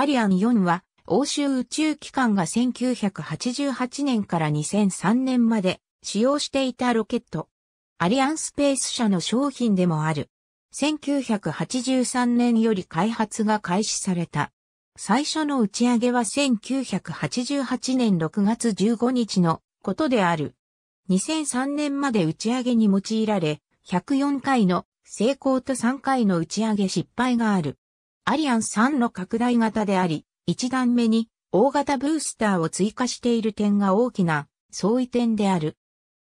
アリアン4は、欧州宇宙機関が1988年から2003年まで使用していたロケット。アリアンスペース社の商品でもある。1983年より開発が開始された。最初の打ち上げは1988年6月15日のことである。2003年まで打ち上げに用いられ、104回の成功と3回の打ち上げ失敗がある。アリアン3の拡大型であり、1段目に大型ブースターを追加している点が大きな相違点である。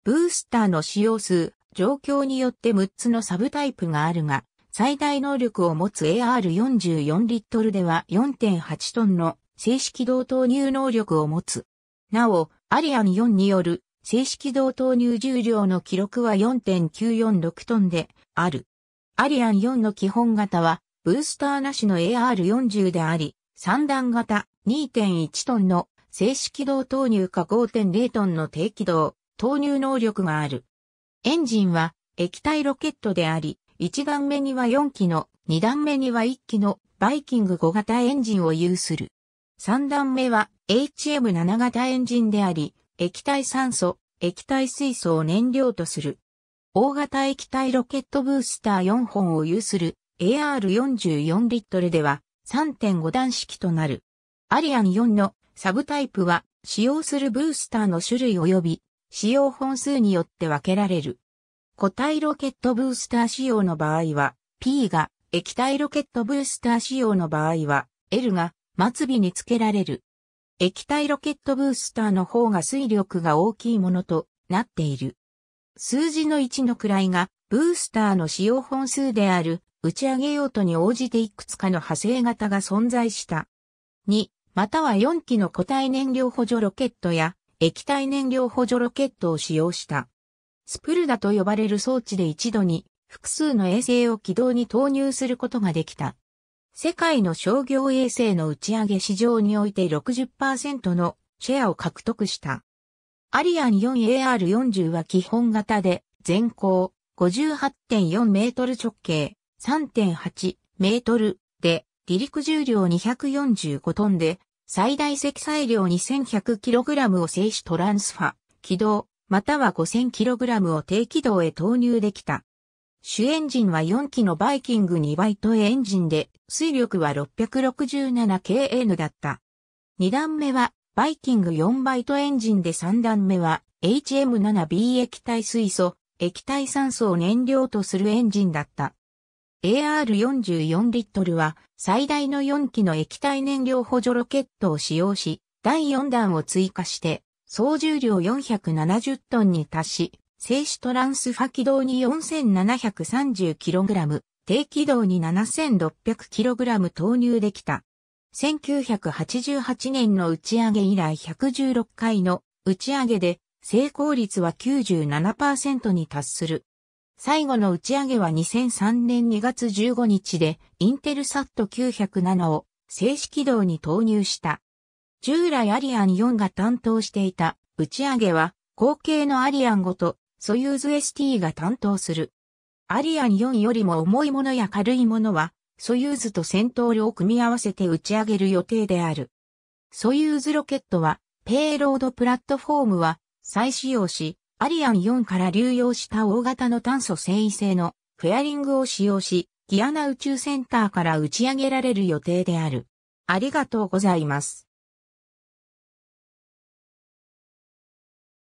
ブースターの使用数、状況によって6つのサブタイプがあるが、最大能力を持つ AR44 リットルでは4.8トンの正式動投入能力を持つ。なお、アリアン4による正式動投入重量の記録は4.946トンである。アリアン4の基本型はブースターなしの AR40 であり、3段型2.1トンの静止軌道投入か5.0トンの低軌道投入能力がある。エンジンは液体ロケットであり、1段目には4機の、2段目には1機のバイキング5型エンジンを有する。3段目は HM7 型エンジンであり、液体酸素、液体水素を燃料とする。大型液体ロケットブースター4本を有する AR44 リットルでは3.5段式となる。アリアン4のサブタイプは使用するブースターの種類及び使用本数によって分けられる。固体ロケットブースター仕様の場合は P が液体ロケットブースター仕様の場合は L が末尾に付けられる。液体ロケットブースターの方が水力が大きいものとなっている。数字の1の位がブースターの使用本数である打ち上げ用途に応じていくつかの派生型が存在した。2、または4機の固体燃料補助ロケットや液体燃料補助ロケットを使用した。スプルダと呼ばれる装置で一度に複数の衛星を軌道に投入することができた。世界の商業衛星の打ち上げ市場において60%のシェアを獲得した。アリアン 4AR40 は基本型で全高58.4メートル直径3.8メートルで、離陸重量245トンで、最大積載量 2100kg を静止トランスファ、起動、または 5000kg を低軌道へ投入できた。主エンジンは4機のバイキング2バイトエンジンで、水力は 667kN だった。2段目は、バイキング4バイトエンジンで3段目は、HM7B 液体水素、液体酸素を燃料とするエンジンだった。AR44 リットルは最大の4機の液体燃料補助ロケットを使用し、第4弾を追加して、総重量470トンに達し、静止トランスファ軌道に 4730kg、低軌道に 7600kg 投入できた。1988年の打ち上げ以来116回の打ち上げで成功率は97%に達する。最後の打ち上げは2003年2月15日で、インテルサット907を正式軌道に投入した。従来アリアン4が担当していた打ち上げは、後継のアリアン5とソユーズ ST が担当する。アリアン4よりも重いものや軽いものは、ソユーズと戦闘量を組み合わせて打ち上げる予定である。ソユーズロケットは、ペイロードプラットフォームは再使用し、アリアン4から流用した大型の炭素繊維製のフェアリングを使用し、ギアナ宇宙センターから打ち上げられる予定である。ありがとうございます。